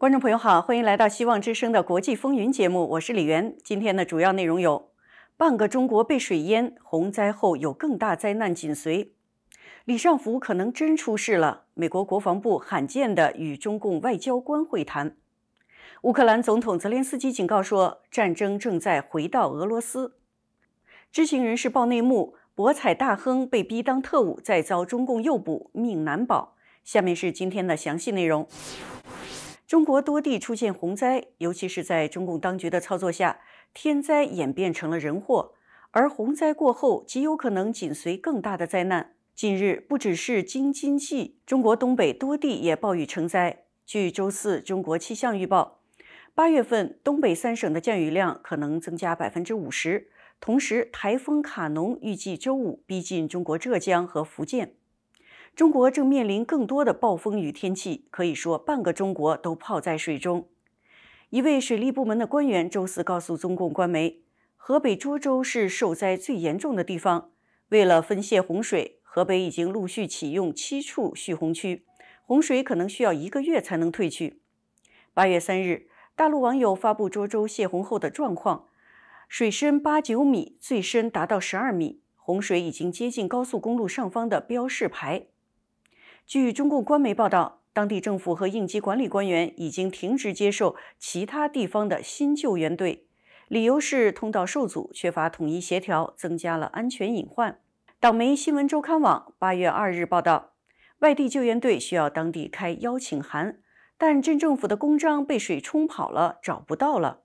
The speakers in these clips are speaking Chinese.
观众朋友好，欢迎来到《希望之声》的国际风云节目，我是李媛。今天的主要内容有：半个中国被水淹，洪灾后有更大灾难紧随；李尚福可能真出事了；美国国防部罕见的与中共外交官会谈；乌克兰总统泽连斯基警告说战争正在回到俄罗斯；知情人士报内幕，博彩大亨被逼当特务，再遭中共诱捕，命难保。下面是今天的详细内容。中国多地出现洪灾，尤其是在中共当局的操作下，天灾演变成了人祸。而洪灾过后，极有可能紧随更大的灾难。近日，不只是京津冀，中国东北多地也暴雨成灾。据周四中国气象预报，八月份东北三省的降雨量可能增加百分之五十。同时，台风卡农预计周五逼近中国浙江和福建。中国正面临更多的暴风雨天气，可以说半个中国都泡在水中。一位水利部门的官员周四告诉中共官媒，河北涿州是受灾最严重的地方。为了分泄洪水，河北已经陆续启用七处蓄洪区，洪水可能需要一个月才能退去。八月三日，大陆网友发布涿州泄洪后的状况，水深八九米，最深达到十二米，洪水已经接近高速公路上方的标示牌。据中共官媒报道，当地政府和应急管理官员已经停止接受其他地方的新救援队，理由是通道受阻，缺乏统一协调，增加了安全隐患。党媒《新闻周刊》网八月二日报道，外地救援队需要当地开邀请函，但镇政府的公章被水冲跑了，找不到了。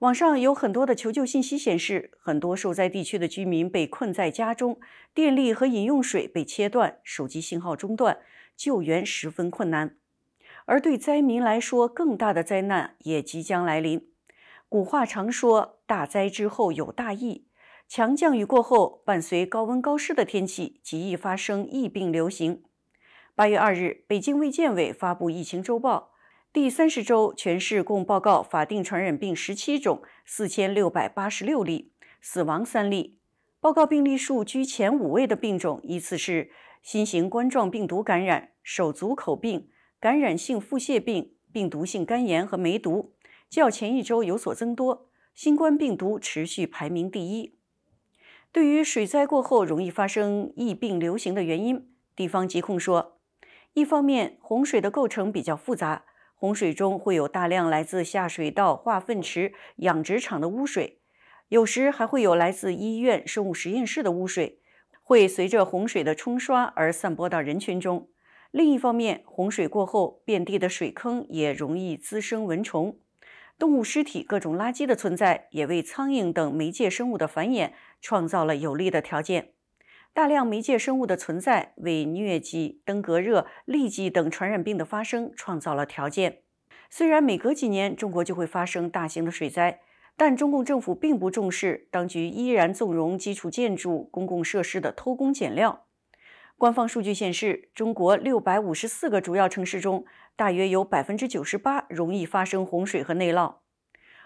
网上有很多的求救信息显示，很多受灾地区的居民被困在家中，电力和饮用水被切断，手机信号中断，救援十分困难。而对灾民来说，更大的灾难也即将来临。古话常说：“大灾之后有大疫。”强降雨过后，伴随高温高湿的天气，极易发生疫病流行。八月二日，北京卫健委发布疫情周报。第三十周，全市共报告法定传染病十七种，四千六百八十六例，死亡三例。报告病例数居前五位的病种依次是新型冠状病毒感染、手足口病、感染性腹泻病、病毒性肝炎和梅毒，较前一周有所增多。新冠病毒持续排名第一。对于水灾过后容易发生疫病流行的原因，地方疾控说，一方面洪水的构成比较复杂。洪水中会有大量来自下水道、化粪池、养殖场的污水，有时还会有来自医院、生物实验室的污水，会随着洪水的冲刷而散播到人群中。另一方面，洪水过后，遍地的水坑也容易滋生蚊虫，动物尸体、各种垃圾的存在，也为苍蝇等媒介生物的繁衍创造了有利的条件。大量媒介生物的存在，为疟疾、登革热、痢疾等传染病的发生创造了条件。虽然每隔几年中国就会发生大型的水灾，但中共政府并不重视，当局依然纵容基础建筑、公共设施的偷工减料。官方数据显示，中国六百五十四个主要城市中，大约有百分之九十八容易发生洪水和内涝。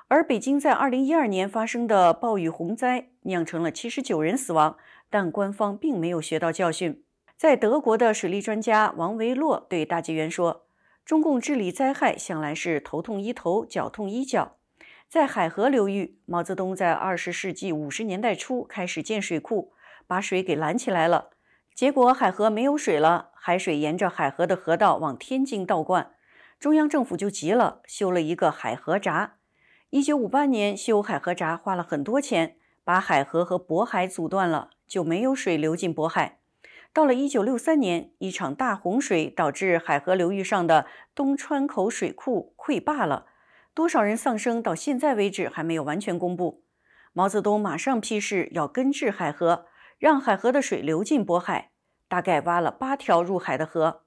而北京在二零一二年发生的暴雨洪灾，酿成了七十九人死亡。但官方并没有学到教训。在德国的水利专家王维洛对大纪元说：“中共治理灾害向来是头痛医头，脚痛医脚。在海河流域，毛泽东在二十世纪五十年代初开始建水库，把水给拦起来了。结果海河没有水了，海水沿着海河的河道往天津倒灌，中央政府就急了，修了一个海河闸。一九五八年修海河闸花了很多钱。”把海河和渤海阻断了，就没有水流进渤海。到了1963年，一场大洪水导致海河流域上的东川口水库溃坝了，多少人丧生，到现在为止还没有完全公布。毛泽东马上批示要根治海河，让海河的水流进渤海。大概挖了八条入海的河，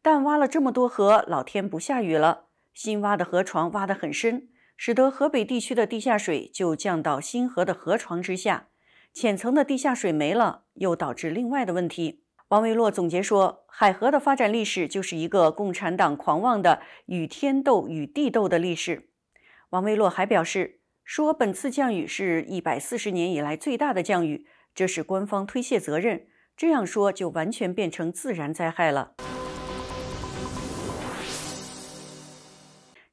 但挖了这么多河，老天不下雨了，新挖的河床挖得很深。使得河北地区的地下水就降到新河的河床之下，浅层的地下水没了，又导致另外的问题。王维洛总结说，海河的发展历史就是一个共产党狂妄的与天斗与地斗的历史。王维洛还表示，说本次降雨是一百四十年以来最大的降雨，这是官方推卸责任，这样说就完全变成自然灾害了。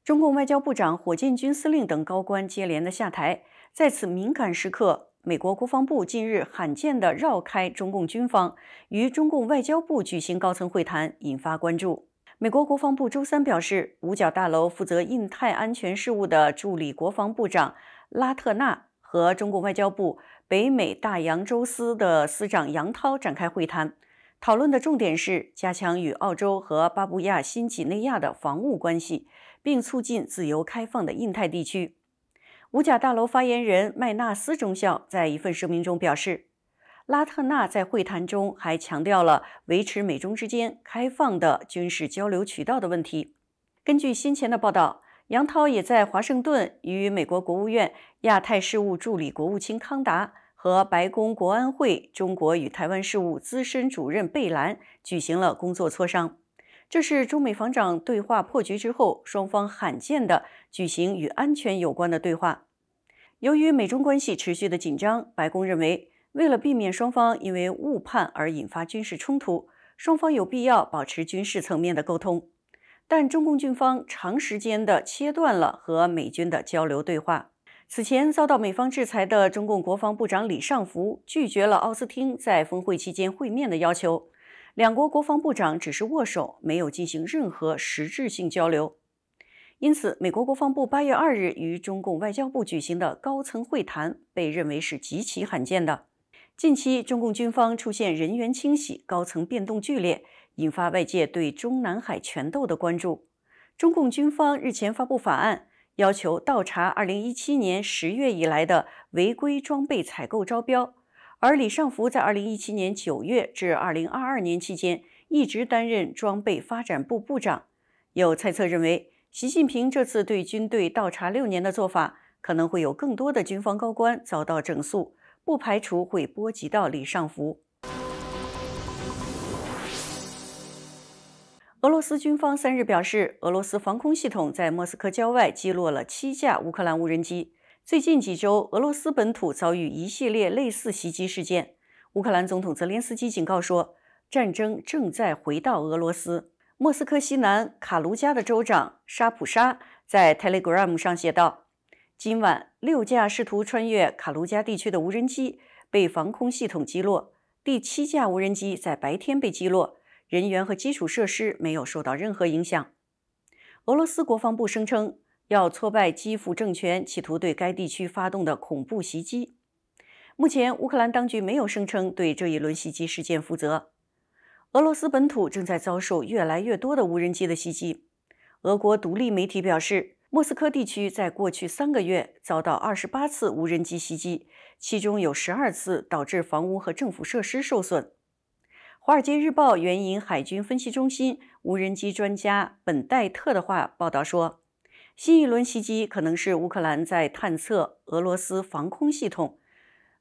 中共外交部长、火箭军司令等高官接连的下台，在此敏感时刻，美国国防部近日罕见的绕开中共军方，与中共外交部举行高层会谈，引发关注。美国国防部周三表示，五角大楼负责印太安全事务的助理国防部长拉特纳和中共外交部北美大洋洲司的司长杨涛展开会谈，讨论的重点是加强与澳洲和巴布亚新几内亚的防务关系。并促进自由开放的印太地区。五角大楼发言人麦纳斯中校在一份声明中表示，拉特纳在会谈中还强调了维持美中之间开放的军事交流渠道的问题。根据先前的报道，杨涛也在华盛顿与美国国务院亚太事务助理国务卿康达和白宫国安会中国与台湾事务资深主任贝兰举行了工作磋商。这是中美防长对话破局之后，双方罕见的举行与安全有关的对话。由于美中关系持续的紧张，白宫认为，为了避免双方因为误判而引发军事冲突，双方有必要保持军事层面的沟通。但中共军方长时间的切断了和美军的交流对话。此前遭到美方制裁的中共国防部长李尚福拒绝了奥斯汀在峰会期间会面的要求。两国国防部长只是握手，没有进行任何实质性交流，因此，美国国防部八月二日与中共外交部举行的高层会谈被认为是极其罕见的。近期，中共军方出现人员清洗、高层变动剧烈，引发外界对中南海权斗的关注。中共军方日前发布法案，要求倒查二零一七年十月以来的违规装备采购招标。而李尚福在二零一七年九月至二零二二年期间一直担任装备发展部部长，有猜测认为，习近平这次对军队倒查六年的做法，可能会有更多的军方高官遭到整肃，不排除会波及到李尚福。俄罗斯军方三日表示，俄罗斯防空系统在莫斯科郊外击落了七架乌克兰无人机。最近几周，俄罗斯本土遭遇一系列类似袭击事件。乌克兰总统泽连斯基警告说，战争正在回到俄罗斯。莫斯科西南卡卢加的州长沙普沙在 Telegram 上写道：“今晚，六架试图穿越卡卢加地区的无人机被防空系统击落，第七架无人机在白天被击落。人员和基础设施没有受到任何影响。”俄罗斯国防部声称。要挫败基辅政权企图对该地区发动的恐怖袭击。目前，乌克兰当局没有声称对这一轮袭击事件负责。俄罗斯本土正在遭受越来越多的无人机的袭击。俄国独立媒体表示，莫斯科地区在过去三个月遭到二十八次无人机袭击，其中有十二次导致房屋和政府设施受损。《华尔街日报》援引海军分析中心无人机专家本戴特的话报道说。新一轮袭击可能是乌克兰在探测俄罗斯防空系统，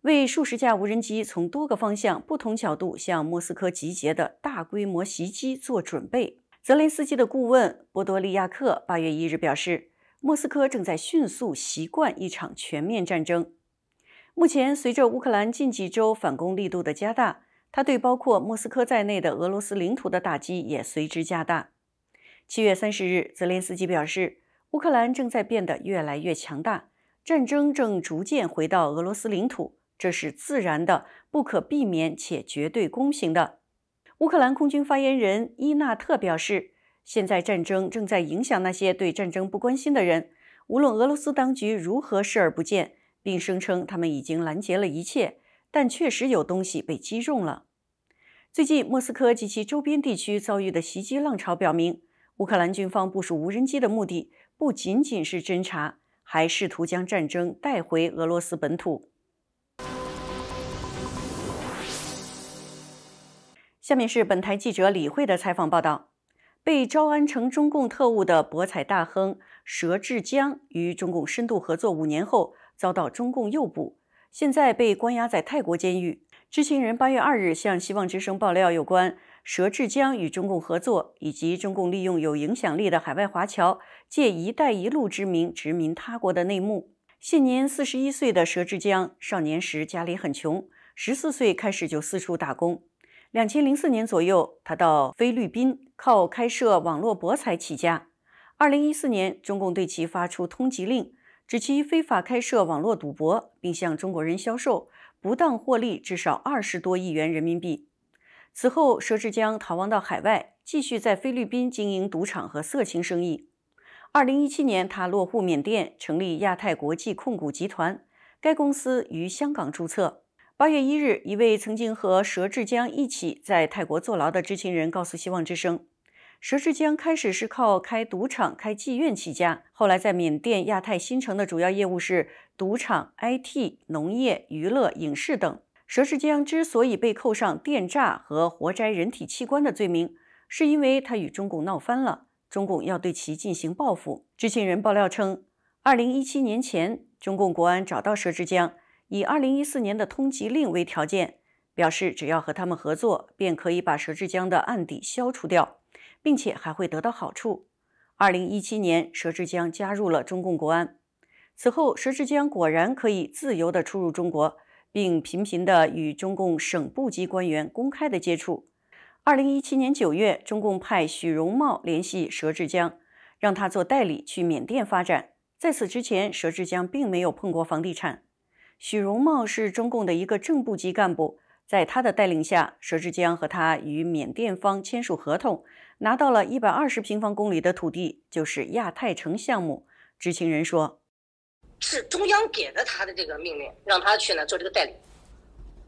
为数十架无人机从多个方向、不同角度向莫斯科集结的大规模袭击做准备。泽连斯基的顾问波多利亚克八月一日表示，莫斯科正在迅速习惯一场全面战争。目前，随着乌克兰近几周反攻力度的加大，他对包括莫斯科在内的俄罗斯领土的打击也随之加大。七月三十日，泽连斯基表示。乌克兰正在变得越来越强大，战争正逐渐回到俄罗斯领土，这是自然的、不可避免且绝对公平的。乌克兰空军发言人伊纳特表示，现在战争正在影响那些对战争不关心的人，无论俄罗斯当局如何视而不见，并声称他们已经拦截了一切，但确实有东西被击中了。最近，莫斯科及其周边地区遭遇的袭击浪潮表明，乌克兰军方部署无人机的目的。不仅仅是侦查，还试图将战争带回俄罗斯本土。下面是本台记者李慧的采访报道：被招安成中共特务的博彩大亨佘志江，与中共深度合作五年后遭到中共诱捕，现在被关押在泰国监狱。知情人八月二日向《希望之声》爆料，有关佘志江与中共合作，以及中共利用有影响力的海外华侨借“一带一路”之名殖民他国的内幕。现年四十一岁的佘志江，少年时家里很穷，十四岁开始就四处打工。两千零四年左右，他到菲律宾靠开设网络博彩起家。二零一四年，中共对其发出通缉令，指其非法开设网络赌博，并向中国人销售。不当获利至少二十多亿元人民币。此后，佘志江逃亡到海外，继续在菲律宾经营赌场和色情生意。二零一七年，他落户缅甸，成立亚太国际控股集团，该公司于香港注册。八月一日，一位曾经和佘志江一起在泰国坐牢的知情人告诉《希望之声》，佘志江开始是靠开赌场、开妓院起家，后来在缅甸亚太新城的主要业务是。赌场、IT、农业、娱乐、影视等。佘志江之所以被扣上电诈和活摘人体器官的罪名，是因为他与中共闹翻了，中共要对其进行报复。知情人爆料称，二零一七年前，中共国安找到佘志江，以二零一四年的通缉令为条件，表示只要和他们合作，便可以把佘志江的案底消除掉，并且还会得到好处。二零一七年，佘志江加入了中共国安。此后，佘志江果然可以自由的出入中国，并频频的与中共省部级官员公开的接触。二零一七年九月，中共派许荣茂联系佘志江，让他做代理去缅甸发展。在此之前，佘志江并没有碰过房地产。许荣茂是中共的一个正部级干部，在他的带领下，佘志江和他与缅甸方签署合同，拿到了一百二十平方公里的土地，就是亚太城项目。知情人说。是中央给了他的这个命令，让他去呢做这个代理。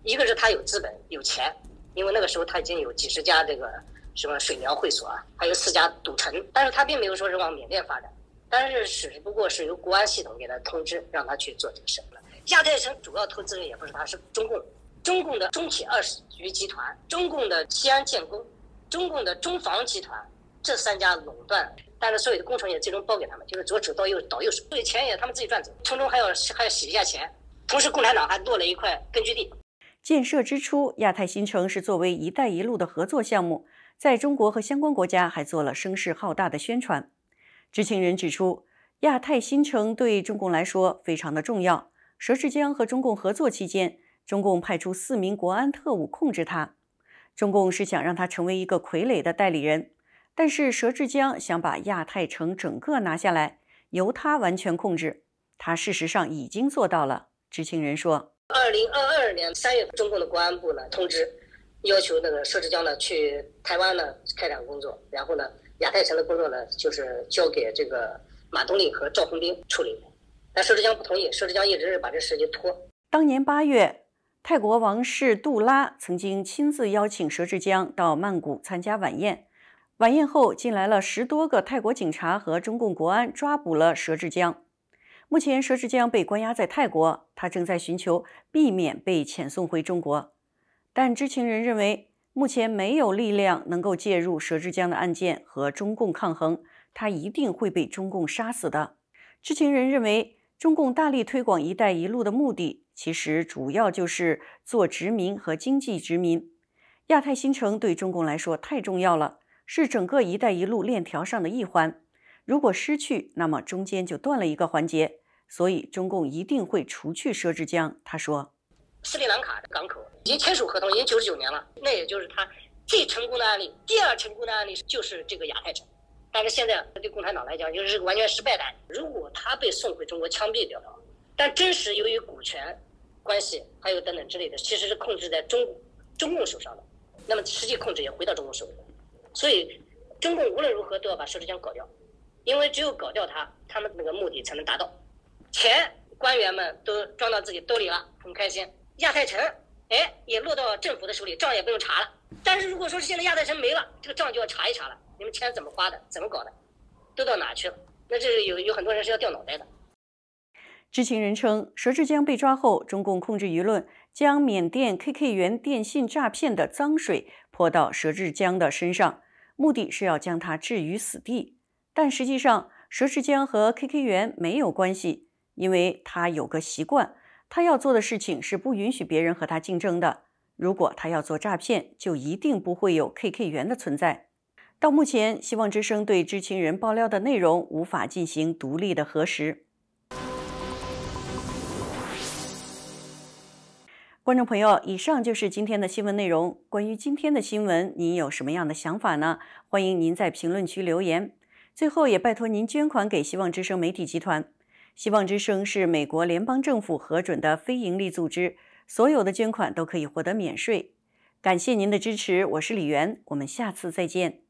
一个是他有资本有钱，因为那个时候他已经有几十家这个什么水疗会所啊，还有四家赌城。但是他并没有说是往缅甸发展，但是只不过是由国安系统给他通知，让他去做这个事了。亚太城主要投资人也不是他，是中共、中共的中铁二十局集团、中共的西安建工、中共的中房集团这三家垄断。但是所有的工程也最终包给他们，就是左指到右导右手，所以钱也他们自己赚走，从中还要还要洗一下钱。同时，共产党还落了一块根据地。建设之初，亚太新城是作为“一带一路”的合作项目，在中国和相关国家还做了声势浩大的宣传。知情人指出，亚太新城对中共来说非常的重要。佘志江和中共合作期间，中共派出四名国安特务控制他，中共是想让他成为一个傀儡的代理人。但是佘志江想把亚太城整个拿下来，由他完全控制。他事实上已经做到了。知情人说，二零二二年三月，中共的公安部呢通知，要求那个佘志江呢去台湾呢开展工作，然后呢亚太城的工作呢就是交给这个马东利和赵红兵处理。但佘志江不同意，佘志江一直是把这事情拖。当年八月，泰国王室杜拉曾经亲自邀请佘志江到曼谷参加晚宴。晚宴后进来了十多个泰国警察和中共国安，抓捕了佘志江。目前佘志江被关押在泰国，他正在寻求避免被遣送回中国。但知情人认为，目前没有力量能够介入佘志江的案件和中共抗衡，他一定会被中共杀死的。知情人认为，中共大力推广“一带一路”的目的，其实主要就是做殖民和经济殖民。亚太新城对中共来说太重要了。是整个“一带一路”链条上的一环，如果失去，那么中间就断了一个环节。所以，中共一定会除去佘志江。他说：“斯里兰卡的港口已经签署合同，已经九十九年了。那也就是他最成功的案例。第二成功的案例就是这个亚太城，但是现在对共产党来讲，就是完全失败的。如果他被送回中国枪毙掉，但真实由于股权关系还有等等之类的，其实是控制在中中共手上的，那么实际控制也回到中共手里。”所以，中共无论如何都要把佘志江搞掉，因为只有搞掉他，他们那个目的才能达到。钱官员们都装到自己兜里了，很开心。亚太城，哎，也落到政府的手里，账也不用查了。但是如果说是现在亚太城没了，这个账就要查一查了。你们钱怎么花的，怎么搞的，都到哪去了？那这有有很多人是要掉脑袋的。知情人称，佘志江被抓后，中共控制舆论，将缅甸 KK 元电信诈骗的脏水泼到佘志江的身上。目的是要将他置于死地，但实际上，蛇志江和 KK 圆没有关系，因为他有个习惯，他要做的事情是不允许别人和他竞争的。如果他要做诈骗，就一定不会有 KK 圆的存在。到目前，希望之声对知情人爆料的内容无法进行独立的核实。观众朋友，以上就是今天的新闻内容。关于今天的新闻，您有什么样的想法呢？欢迎您在评论区留言。最后，也拜托您捐款给希望之声媒体集团。希望之声是美国联邦政府核准的非营利组织，所有的捐款都可以获得免税。感谢您的支持，我是李媛，我们下次再见。